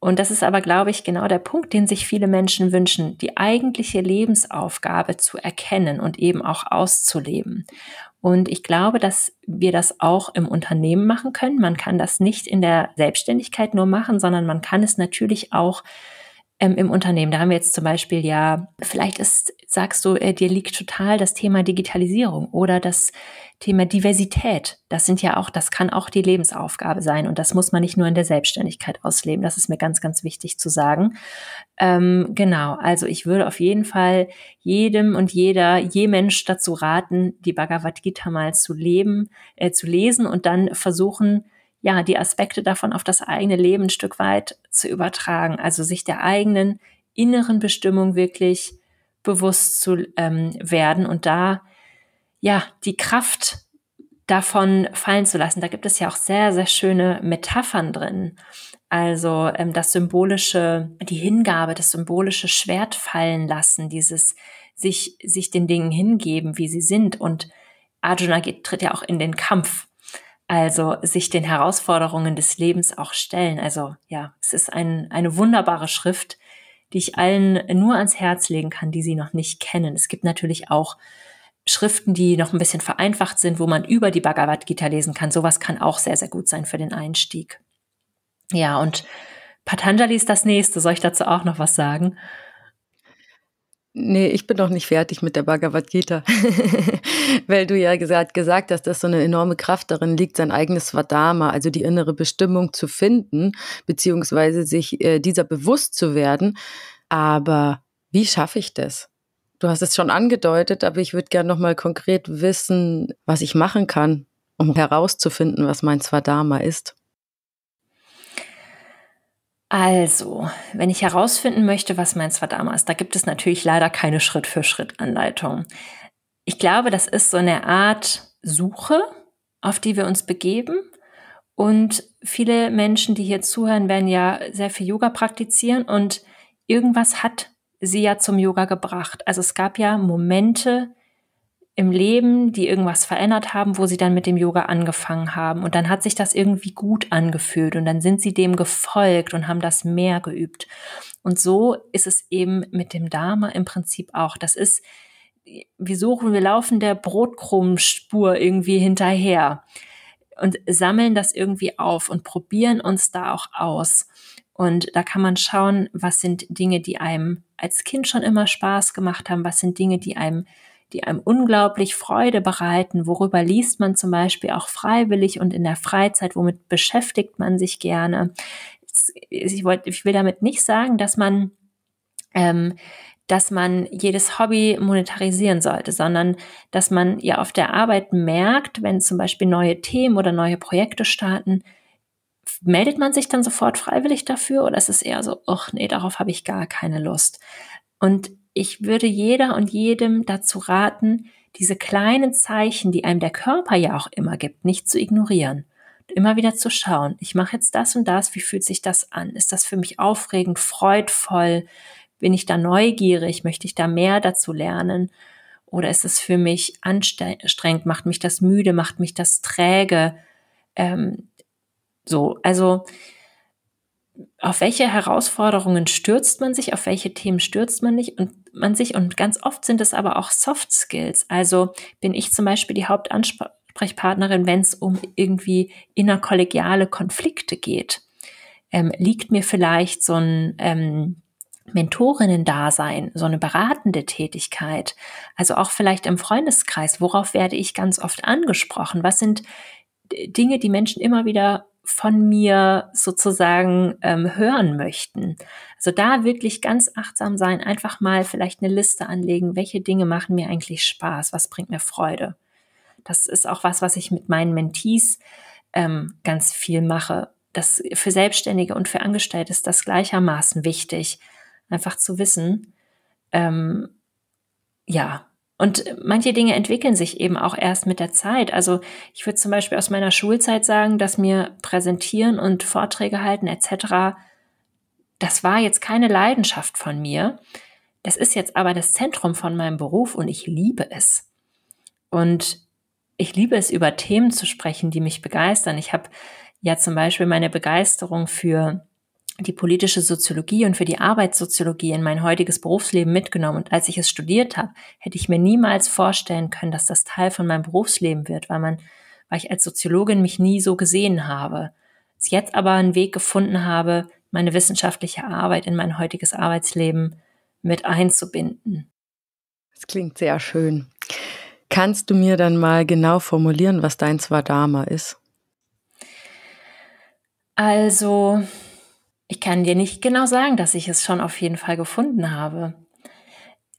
Speaker 2: Und das ist aber, glaube ich, genau der Punkt, den sich viele Menschen wünschen, die eigentliche Lebensaufgabe zu erkennen und eben auch auszuleben. Und ich glaube, dass wir das auch im Unternehmen machen können. Man kann das nicht in der Selbstständigkeit nur machen, sondern man kann es natürlich auch ähm, im Unternehmen. Da haben wir jetzt zum Beispiel ja, vielleicht ist, sagst du, äh, dir liegt total das Thema Digitalisierung oder das Thema Diversität. Das sind ja auch, das kann auch die Lebensaufgabe sein und das muss man nicht nur in der Selbstständigkeit ausleben. Das ist mir ganz, ganz wichtig zu sagen. Ähm, genau, also ich würde auf jeden Fall jedem und jeder, je Mensch dazu raten, die Bhagavad Gita mal zu leben, äh, zu lesen und dann versuchen, ja, die Aspekte davon auf das eigene Leben ein Stück weit zu übertragen. Also sich der eigenen inneren Bestimmung wirklich bewusst zu ähm, werden und da, ja, die Kraft davon fallen zu lassen. Da gibt es ja auch sehr, sehr schöne Metaphern drin. Also ähm, das symbolische, die Hingabe, das symbolische Schwert fallen lassen, dieses sich, sich den Dingen hingeben, wie sie sind. Und Arjuna geht, tritt ja auch in den Kampf also sich den Herausforderungen des Lebens auch stellen. Also ja, es ist ein, eine wunderbare Schrift, die ich allen nur ans Herz legen kann, die sie noch nicht kennen. Es gibt natürlich auch Schriften, die noch ein bisschen vereinfacht sind, wo man über die Bhagavad Gita lesen kann. Sowas kann auch sehr, sehr gut sein für den Einstieg. Ja, und Patanjali ist das
Speaker 1: nächste. Soll ich dazu auch noch was sagen? Nee, ich bin noch nicht fertig mit der Bhagavad Gita, [LAUGHS] weil du ja gesagt, gesagt hast, dass so eine enorme Kraft darin liegt, sein eigenes Svadharma, also die innere Bestimmung zu finden, beziehungsweise sich äh, dieser bewusst zu werden. Aber wie schaffe ich das? Du hast es schon angedeutet, aber ich würde gerne nochmal konkret wissen, was ich machen kann, um herauszufinden, was mein Swadharma ist. Also,
Speaker 2: wenn ich herausfinden möchte, was meinst du damals, da gibt es natürlich leider keine Schritt-für-Schritt-Anleitung. Ich glaube, das ist so eine Art Suche, auf die wir uns begeben. Und viele Menschen, die hier zuhören, werden ja sehr viel Yoga praktizieren und irgendwas hat sie ja zum Yoga gebracht. Also es gab ja Momente, im Leben, die irgendwas verändert haben, wo sie dann mit dem Yoga angefangen haben. Und dann hat sich das irgendwie gut angefühlt und dann sind sie dem gefolgt und haben das mehr geübt. Und so ist es eben mit dem Dharma im Prinzip auch. Das ist, wir suchen, wir laufen der Brotkrummspur irgendwie hinterher und sammeln das irgendwie auf und probieren uns da auch aus. Und da kann man schauen, was sind Dinge, die einem als Kind schon immer Spaß gemacht haben, was sind Dinge, die einem die einem unglaublich Freude bereiten. Worüber liest man zum Beispiel auch freiwillig und in der Freizeit? Womit beschäftigt man sich gerne? Ich, wollt, ich will damit nicht sagen, dass man ähm, dass man jedes Hobby monetarisieren sollte, sondern dass man ja auf der Arbeit merkt, wenn zum Beispiel neue Themen oder neue Projekte starten, meldet man sich dann sofort freiwillig dafür oder ist es eher so, ach nee, darauf habe ich gar keine Lust. Und ich würde jeder und jedem dazu raten, diese kleinen Zeichen, die einem der Körper ja auch immer gibt, nicht zu ignorieren. Immer wieder zu schauen, ich mache jetzt das und das, wie fühlt sich das an? Ist das für mich aufregend, freudvoll? Bin ich da neugierig? Möchte ich da mehr dazu lernen? Oder ist es für mich anstrengend? Macht mich das müde? Macht mich das träge? Ähm, so, also auf welche Herausforderungen stürzt man sich? Auf welche Themen stürzt man sich? Und man sich, und ganz oft sind es aber auch Soft Skills. Also bin ich zum Beispiel die Hauptansprechpartnerin, wenn es um irgendwie innerkollegiale Konflikte geht. Ähm, liegt mir vielleicht so ein ähm, Mentorinnen-Dasein, so eine beratende Tätigkeit, also auch vielleicht im Freundeskreis, worauf werde ich ganz oft angesprochen? Was sind Dinge, die Menschen immer wieder von mir sozusagen ähm, hören möchten. Also da wirklich ganz achtsam sein, einfach mal vielleicht eine Liste anlegen, welche Dinge machen mir eigentlich Spaß, was bringt mir Freude. Das ist auch was, was ich mit meinen Mentees ähm, ganz viel mache. Das für Selbstständige und für Angestellte ist das gleichermaßen wichtig, einfach zu wissen, ähm, ja, und manche Dinge entwickeln sich eben auch erst mit der Zeit. Also ich würde zum Beispiel aus meiner Schulzeit sagen, dass mir Präsentieren und Vorträge halten etc., das war jetzt keine Leidenschaft von mir. Das ist jetzt aber das Zentrum von meinem Beruf und ich liebe es. Und ich liebe es, über Themen zu sprechen, die mich begeistern. Ich habe ja zum Beispiel meine Begeisterung für die politische Soziologie und für die Arbeitssoziologie in mein heutiges Berufsleben mitgenommen. Und als ich es studiert habe, hätte ich mir niemals vorstellen können, dass das Teil von meinem Berufsleben wird, weil man, weil ich als Soziologin mich nie so gesehen habe. Jetzt aber einen Weg gefunden habe, meine wissenschaftliche Arbeit
Speaker 1: in mein heutiges Arbeitsleben mit einzubinden. Das klingt sehr schön. Kannst du mir dann mal genau formulieren, was dein Swadharma ist?
Speaker 2: Also, ich kann dir nicht genau sagen, dass ich es schon auf jeden Fall gefunden habe.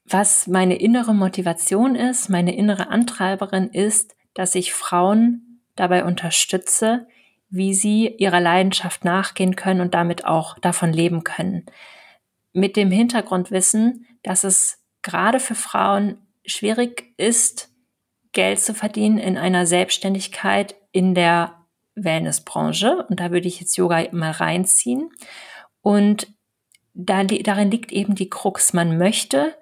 Speaker 2: Was meine innere Motivation ist, meine innere Antreiberin ist, dass ich Frauen dabei unterstütze, wie sie ihrer Leidenschaft nachgehen können und damit auch davon leben können. Mit dem Hintergrundwissen, dass es gerade für Frauen schwierig ist, Geld zu verdienen in einer Selbstständigkeit, in der Wellnessbranche. Und da würde ich jetzt Yoga mal reinziehen. Und da, darin liegt eben die Krux. Man möchte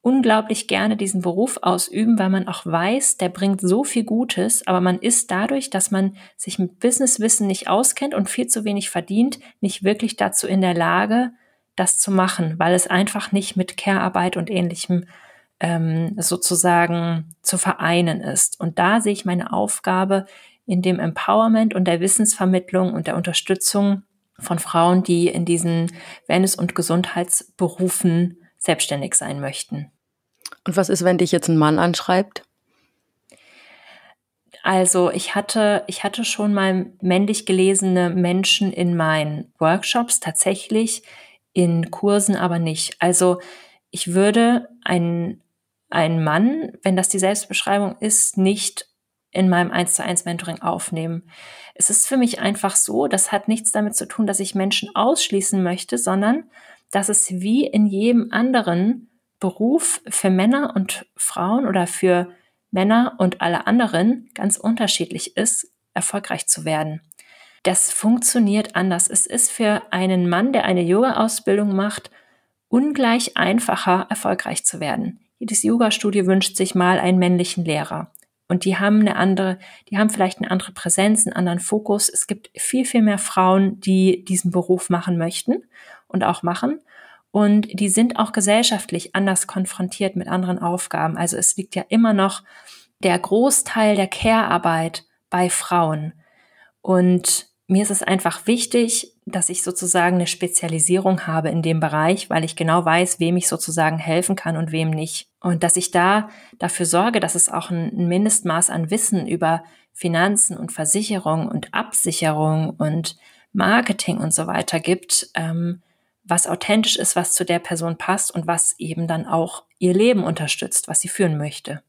Speaker 2: unglaublich gerne diesen Beruf ausüben, weil man auch weiß, der bringt so viel Gutes, aber man ist dadurch, dass man sich mit Businesswissen nicht auskennt und viel zu wenig verdient, nicht wirklich dazu in der Lage, das zu machen, weil es einfach nicht mit Care-Arbeit und ähnlichem ähm, sozusagen zu vereinen ist. Und da sehe ich meine Aufgabe, in dem Empowerment und der Wissensvermittlung und der Unterstützung von Frauen, die in diesen Wellness- und Gesundheitsberufen selbstständig sein möchten.
Speaker 1: Und was ist, wenn dich jetzt ein Mann anschreibt?
Speaker 2: Also ich hatte, ich hatte schon mal männlich gelesene Menschen in meinen Workshops tatsächlich, in Kursen aber nicht. Also ich würde einen, einen Mann, wenn das die Selbstbeschreibung ist, nicht in meinem 1 zu 1 Mentoring aufnehmen. Es ist für mich einfach so, das hat nichts damit zu tun, dass ich Menschen ausschließen möchte, sondern dass es wie in jedem anderen Beruf für Männer und Frauen oder für Männer und alle anderen ganz unterschiedlich ist, erfolgreich zu werden. Das funktioniert anders. Es ist für einen Mann, der eine Yoga-Ausbildung macht, ungleich einfacher, erfolgreich zu werden. Jedes Yoga-Studio wünscht sich mal einen männlichen Lehrer. Und die haben eine andere, die haben vielleicht eine andere Präsenz, einen anderen Fokus. Es gibt viel, viel mehr Frauen, die diesen Beruf machen möchten und auch machen. Und die sind auch gesellschaftlich anders konfrontiert mit anderen Aufgaben. Also es liegt ja immer noch der Großteil der Care-Arbeit bei Frauen. Und mir ist es einfach wichtig, dass ich sozusagen eine Spezialisierung habe in dem Bereich, weil ich genau weiß, wem ich sozusagen helfen kann und wem nicht. Und dass ich da dafür sorge, dass es auch ein Mindestmaß an Wissen über Finanzen und Versicherung und Absicherung und Marketing und so weiter gibt, ähm, was authentisch ist, was zu der Person passt und was eben dann auch ihr Leben unterstützt, was sie führen möchte.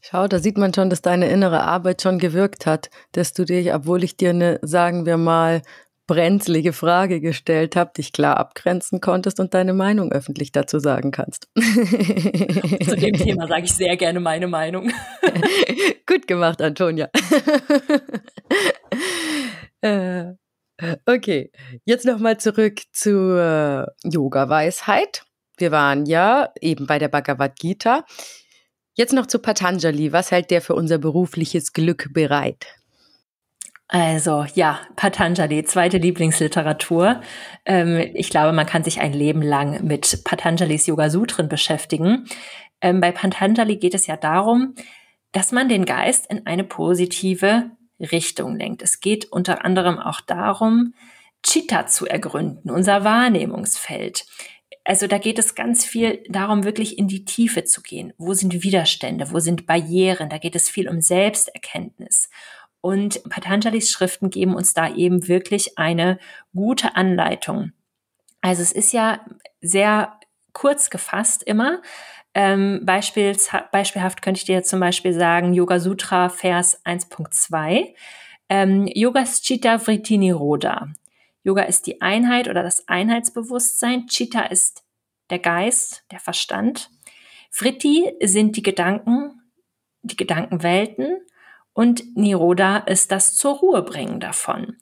Speaker 1: Schau, da sieht man schon, dass deine innere Arbeit schon gewirkt hat, dass du dich, obwohl ich dir eine, sagen wir mal, brenzlige Frage gestellt habe, dich klar abgrenzen konntest und deine Meinung öffentlich dazu sagen kannst. [LAUGHS]
Speaker 2: Zu dem Thema sage ich sehr gerne meine Meinung.
Speaker 1: [LAUGHS] Gut gemacht, Antonia. [LAUGHS] Äh, okay, jetzt nochmal zurück zur Yoga-Weisheit. Wir waren ja eben bei der Bhagavad Gita. Jetzt noch zu Patanjali. Was hält der für unser berufliches Glück bereit? Also ja, Patanjali, zweite Lieblingsliteratur. Ähm, ich glaube,
Speaker 2: man kann sich ein Leben lang mit Patanjalis Yoga Sutren beschäftigen. Ähm, bei Patanjali geht es ja darum, dass man den Geist in eine positive Richtung lenkt. Es geht unter anderem auch darum, Chitta zu ergründen, unser Wahrnehmungsfeld. Also da geht es ganz viel darum, wirklich in die Tiefe zu gehen. Wo sind Widerstände? Wo sind Barrieren? Da geht es viel um Selbsterkenntnis. Und Patanjalis Schriften geben uns da eben wirklich eine gute Anleitung. Also es ist ja sehr kurz gefasst immer. Ähm, beispiels, beispielhaft könnte ich dir zum Beispiel sagen, Yoga Sutra Vers 1.2. Ähm, Yoga Chitta Vritti Niroda. Yoga ist die Einheit oder das Einheitsbewusstsein. Chitta ist der Geist, der Verstand. Vritti sind die Gedanken, die Gedankenwelten und Niroda ist das zur Ruhe bringen davon.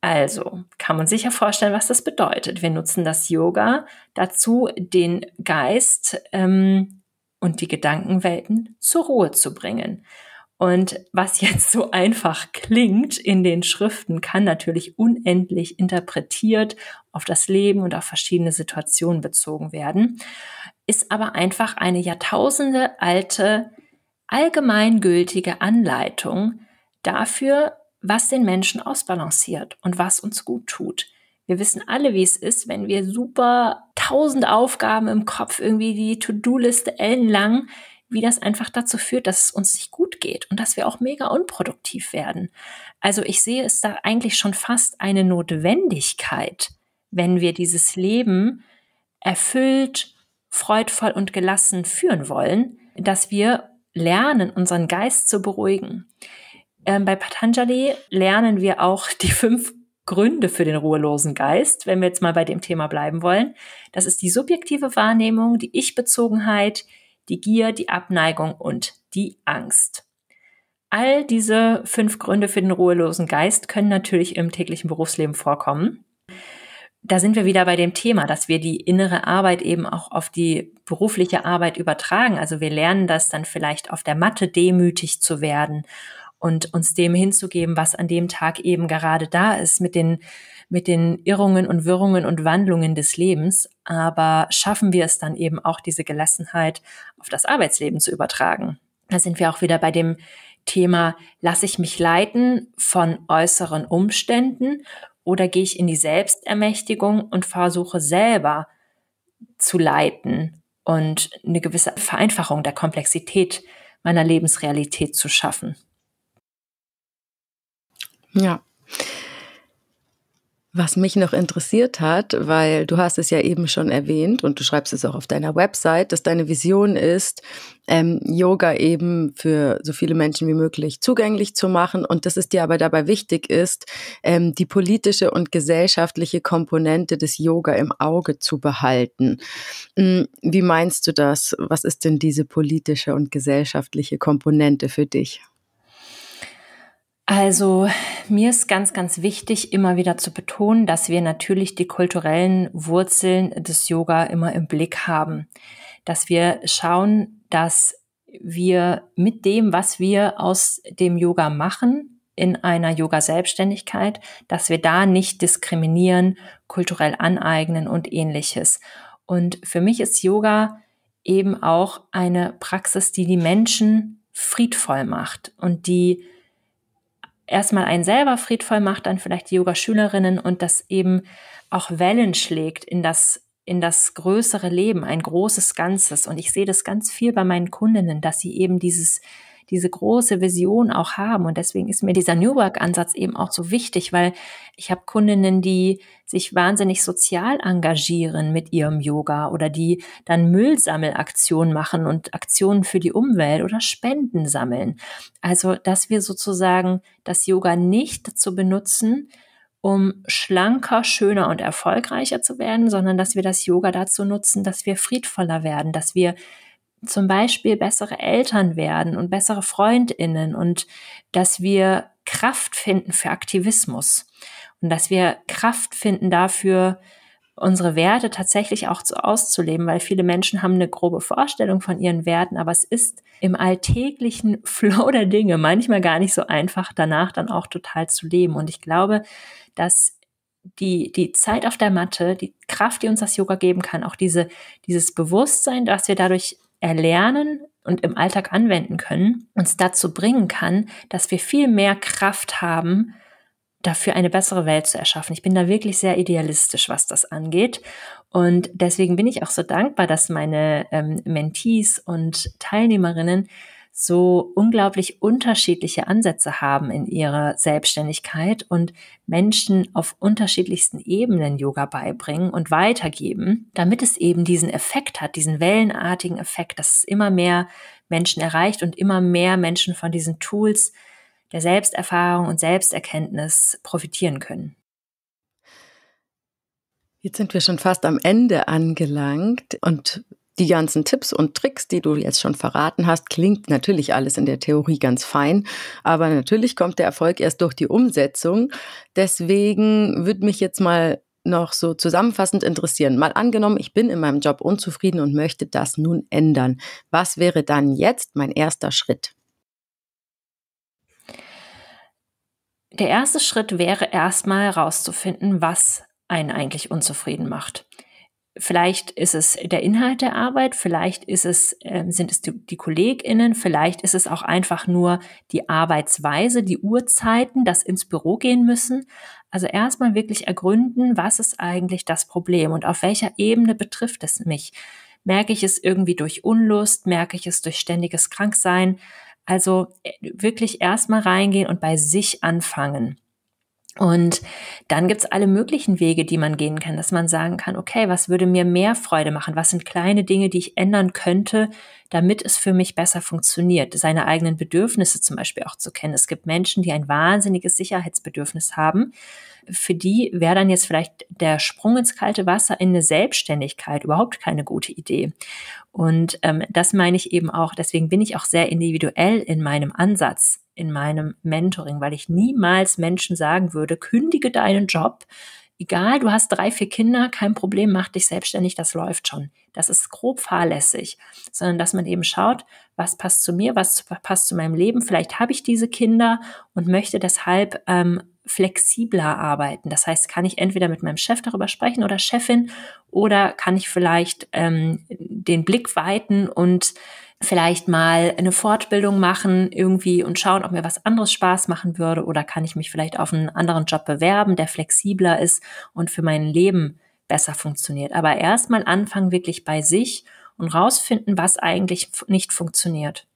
Speaker 2: Also kann man sich ja vorstellen, was das bedeutet. Wir nutzen das Yoga dazu, den Geist ähm, und die Gedankenwelten zur Ruhe zu bringen. Und was jetzt so einfach klingt in den Schriften, kann natürlich unendlich interpretiert auf das Leben und auf verschiedene Situationen bezogen werden, ist aber einfach eine jahrtausende alte allgemeingültige Anleitung dafür, was den Menschen ausbalanciert und was uns gut tut. Wir wissen alle, wie es ist, wenn wir super tausend Aufgaben im Kopf, irgendwie die To-Do-Liste ellenlang, wie das einfach dazu führt, dass es uns nicht gut geht und dass wir auch mega unproduktiv werden. Also ich sehe es da eigentlich schon fast eine Notwendigkeit, wenn wir dieses Leben erfüllt, freudvoll und gelassen führen wollen, dass wir lernen, unseren Geist zu beruhigen. Ähm, bei Patanjali lernen wir auch [LAUGHS] die fünf Gründe für den ruhelosen Geist, wenn wir jetzt mal bei dem Thema bleiben wollen. Das ist die subjektive Wahrnehmung, die Ich-Bezogenheit, die Gier, die Abneigung und die Angst. All diese fünf Gründe für den ruhelosen Geist können natürlich im täglichen Berufsleben vorkommen da sind wir wieder bei dem Thema, dass wir die innere Arbeit eben auch auf die berufliche Arbeit übertragen. Also wir lernen das dann vielleicht auf der Matte demütig zu werden und uns dem hinzugeben, was an dem Tag eben gerade da ist, mit den, mit den Irrungen und Wirrungen und Wandlungen des Lebens. Aber schaffen wir es dann eben auch, diese Gelassenheit auf das Arbeitsleben zu übertragen? Da sind wir auch wieder bei dem Thema, lasse ich mich leiten von äußeren Umständen oder gehe ich in die Selbstermächtigung und versuche selber zu leiten und eine gewisse Vereinfachung der Komplexität meiner Lebensrealität zu schaffen?
Speaker 1: Ja, was mich noch interessiert hat, weil du hast es ja eben schon erwähnt und du schreibst es auch auf deiner Website, dass deine Vision ist, ähm, Yoga eben für so viele Menschen wie möglich zugänglich zu machen und dass es dir aber dabei wichtig ist, ähm, die politische und gesellschaftliche Komponente des Yoga im Auge zu behalten. Hm, wie meinst du das? Was ist denn diese politische und gesellschaftliche Komponente für dich?
Speaker 2: Also mir ist ganz, ganz wichtig, immer wieder zu betonen, dass wir natürlich die kulturellen Wurzeln des Yoga immer im Blick haben, dass wir schauen, dass wir mit dem, was wir aus dem Yoga machen, in einer Yoga-Selbstständigkeit, dass wir da nicht diskriminieren, kulturell aneignen und ähnliches. Und für mich ist Yoga eben auch eine Praxis, die die Menschen friedvoll macht und die erstmal einen selber friedvoll macht, dann vielleicht die Yoga-Schülerinnen und das eben auch Wellen schlägt in das in das größere Leben, ein großes Ganzes. Und ich sehe das ganz viel bei meinen Kundinnen, dass sie eben dieses diese große Vision auch haben. Und deswegen ist mir dieser New Work-Ansatz eben auch so wichtig, weil ich habe Kundinnen, die sich wahnsinnig sozial engagieren mit ihrem Yoga oder die dann Müllsammelaktionen machen und Aktionen für die Umwelt oder Spenden sammeln. Also, dass wir sozusagen das Yoga nicht dazu benutzen, um schlanker, schöner und erfolgreicher zu werden, sondern dass wir das Yoga dazu nutzen, dass wir friedvoller werden, dass wir zum Beispiel bessere Eltern werden und bessere Freundinnen und dass wir Kraft finden für Aktivismus und dass wir Kraft finden dafür, unsere Werte tatsächlich auch zu, auszuleben, weil viele Menschen haben eine grobe Vorstellung von ihren Werten, aber es ist im alltäglichen [LAUGHS] Flow der Dinge manchmal gar nicht so einfach, danach dann auch total zu leben. Und ich glaube, dass die, die Zeit auf der Matte, die Kraft, die uns das Yoga geben kann, auch diese, dieses Bewusstsein, dass wir dadurch erlernen und im Alltag anwenden können, uns dazu bringen kann, dass wir viel mehr Kraft haben, dafür eine bessere Welt zu erschaffen. Ich bin da wirklich sehr idealistisch, was das angeht. Und deswegen bin ich auch so dankbar, dass meine ähm, Mentees und Teilnehmerinnen so unglaublich unterschiedliche Ansätze haben in ihrer Selbstständigkeit und Menschen auf unterschiedlichsten Ebenen Yoga beibringen und weitergeben, damit es eben diesen Effekt hat, diesen wellenartigen Effekt, dass es immer mehr Menschen erreicht und immer mehr Menschen von diesen Tools der Selbsterfahrung und Selbsterkenntnis profitieren können.
Speaker 1: Jetzt sind wir schon fast am Ende angelangt und die ganzen Tipps und Tricks, die du jetzt schon verraten hast, klingt natürlich alles in der Theorie ganz fein, aber natürlich kommt der Erfolg erst durch die Umsetzung. Deswegen würde mich jetzt mal noch so zusammenfassend interessieren. Mal angenommen, ich bin in meinem Job unzufrieden und möchte das nun ändern. Was wäre dann jetzt mein erster Schritt? Der
Speaker 2: erste Schritt wäre erstmal herauszufinden, was einen eigentlich unzufrieden macht. Vielleicht ist es der Inhalt der Arbeit, vielleicht ist es, äh, sind es die, die KollegInnen, vielleicht ist es auch einfach nur die Arbeitsweise, die Uhrzeiten, das ins Büro gehen müssen. Also erstmal wirklich ergründen, was ist eigentlich das Problem und auf welcher Ebene betrifft es mich. Merke ich es irgendwie durch Unlust, merke ich es durch ständiges Kranksein? Also äh, wirklich erstmal reingehen und bei sich anfangen. Und dann gibt's alle möglichen Wege, die man gehen kann, dass man sagen kann, okay, was würde mir mehr Freude machen? Was sind kleine Dinge, die ich ändern könnte, damit es für mich besser funktioniert? Seine eigenen Bedürfnisse zum Beispiel auch zu kennen. Es gibt Menschen, die ein wahnsinniges Sicherheitsbedürfnis haben. Für die wäre dann jetzt vielleicht der Sprung ins kalte Wasser in eine Selbstständigkeit überhaupt keine gute Idee. Und ähm, das meine ich eben auch, deswegen bin ich auch sehr individuell in meinem Ansatz in meinem Mentoring, weil ich niemals Menschen sagen würde, kündige deinen Job. Egal, du hast drei, vier Kinder, kein Problem, mach dich selbstständig, das läuft schon. Das ist grob fahrlässig, sondern dass man eben schaut, was passt zu mir, was passt zu meinem Leben. Vielleicht habe ich diese Kinder und möchte deshalb ähm, flexibler arbeiten. Das heißt, kann ich entweder mit meinem Chef darüber sprechen oder Chefin oder kann ich vielleicht ähm, den Blick weiten und vielleicht mal eine Fortbildung machen irgendwie und schauen, ob mir was anderes Spaß machen würde oder kann ich mich vielleicht auf einen anderen Job bewerben, der flexibler ist und für mein Leben besser funktioniert. Aber erstmal anfangen wirklich bei sich und rausfinden, was eigentlich nicht funktioniert.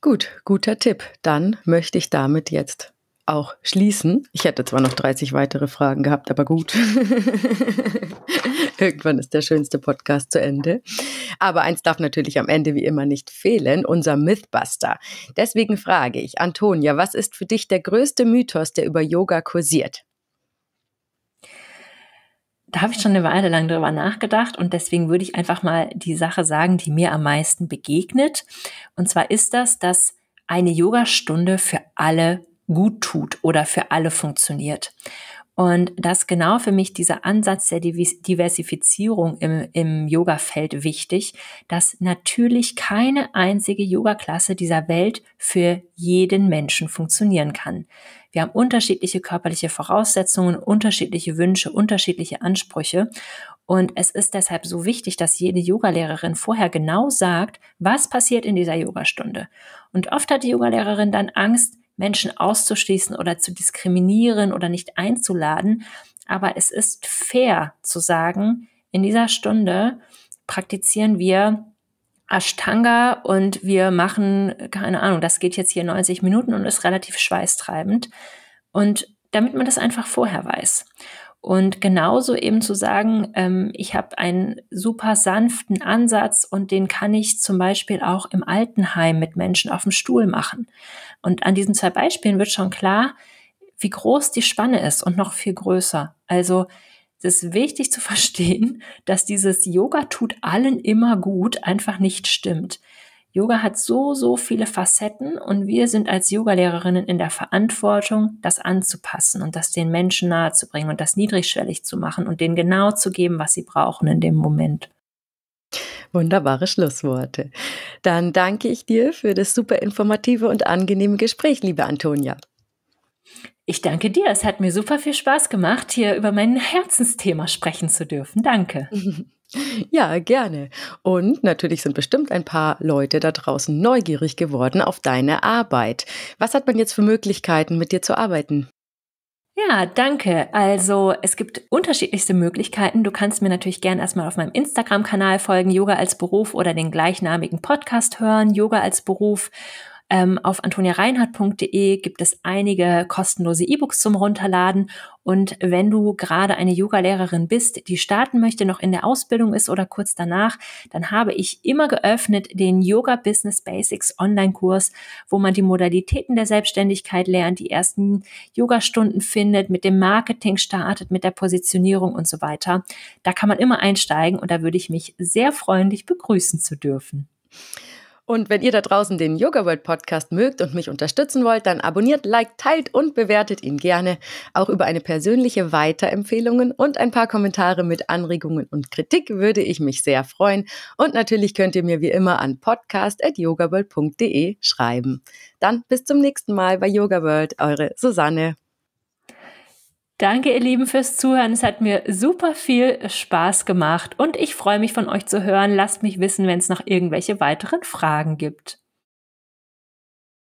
Speaker 1: Gut, guter Tipp. Dann möchte ich damit jetzt auch schließen. Ich hätte zwar noch 30 weitere Fragen gehabt, aber gut. [LAUGHS] Irgendwann ist der schönste Podcast zu Ende. Aber eins darf natürlich am Ende wie immer nicht fehlen, unser Mythbuster. Deswegen frage ich, Antonia, was ist für dich der größte Mythos, der über Yoga kursiert?
Speaker 2: Da habe ich schon eine Weile lang drüber nachgedacht und deswegen würde ich einfach mal die Sache sagen, die mir am meisten begegnet. Und zwar ist das, dass eine Yogastunde für alle gut tut oder für alle funktioniert. Und das genau für mich dieser Ansatz der Diversifizierung im, im Yoga-Feld wichtig, dass natürlich keine einzige Yoga-Klasse dieser Welt für jeden Menschen funktionieren kann. Wir haben unterschiedliche körperliche Voraussetzungen, unterschiedliche Wünsche, unterschiedliche Ansprüche. Und es ist deshalb so wichtig, dass jede Yogalehrerin vorher genau sagt, was passiert in dieser Yogastunde. Und oft hat die Yogalehrerin dann Angst, Menschen auszuschließen oder zu diskriminieren oder nicht einzuladen. Aber es ist fair zu sagen, in dieser Stunde praktizieren wir Ashtanga und wir machen, keine Ahnung, das geht jetzt hier 90 Minuten und ist relativ schweißtreibend. Und damit man das einfach vorher weiß. Und genauso eben zu sagen, ähm, ich habe einen super sanften Ansatz und den kann ich zum Beispiel auch im Altenheim mit Menschen auf dem Stuhl machen. Und an diesen zwei Beispielen wird schon klar, wie groß die Spanne ist und noch viel größer. Also es ist wichtig zu [LAUGHS] verstehen, dass dieses Yoga tut allen immer gut einfach nicht stimmt. Yoga hat so, so viele Facetten und wir sind als Yogalehrerinnen in der Verantwortung, das anzupassen und das den Menschen nahezubringen und das niedrigschwellig zu machen und
Speaker 1: denen genau zu geben, was sie brauchen in dem Moment. Wunderbare Schlussworte. Dann danke ich dir für das super informative und angenehme Gespräch, liebe Antonia.
Speaker 2: Ich danke dir. Es hat mir super viel Spaß gemacht, hier über mein Herzensthema sprechen zu dürfen. Danke. [LAUGHS]
Speaker 1: Ja, gerne. Und natürlich sind bestimmt ein paar Leute da draußen neugierig geworden auf deine Arbeit. Was hat man jetzt für Möglichkeiten, mit dir zu arbeiten?
Speaker 2: Ja, danke. Also es gibt unterschiedlichste Möglichkeiten. Du kannst mir natürlich gerne erstmal auf meinem Instagram-Kanal folgen, Yoga als Beruf oder den gleichnamigen Podcast hören, Yoga als Beruf. Ähm, auf antoniareinhardt.de gibt es einige kostenlose E-Books zum Runterladen. Und wenn du gerade eine Yoga-Lehrerin bist, die starten möchte, noch in der Ausbildung ist oder kurz danach, dann habe ich immer geöffnet den Yoga Business Basics Online-Kurs, wo man die Modalitäten der Selbstständigkeit lernt, die ersten Yoga-Stunden findet, mit dem Marketing startet, mit der Positionierung und so weiter. Da kann man immer einsteigen und da würde ich mich sehr freundlich begrüßen zu dürfen.
Speaker 1: Und wenn ihr da draußen den Yoga World Podcast mögt und mich unterstützen wollt, dann abonniert, liked, teilt und bewertet ihn gerne. Auch über eine persönliche Weiterempfehlung und ein paar Kommentare mit Anregungen und Kritik würde ich mich sehr freuen. Und natürlich könnt ihr mir wie immer an podcast.yogaworld.de schreiben. Dann bis zum nächsten Mal bei Yoga World, eure Susanne. Danke, ihr Lieben, fürs Zuhören. Es hat mir super
Speaker 2: viel Spaß gemacht und ich freue mich von euch zu hören. Lasst mich wissen, wenn es noch irgendwelche weiteren Fragen gibt.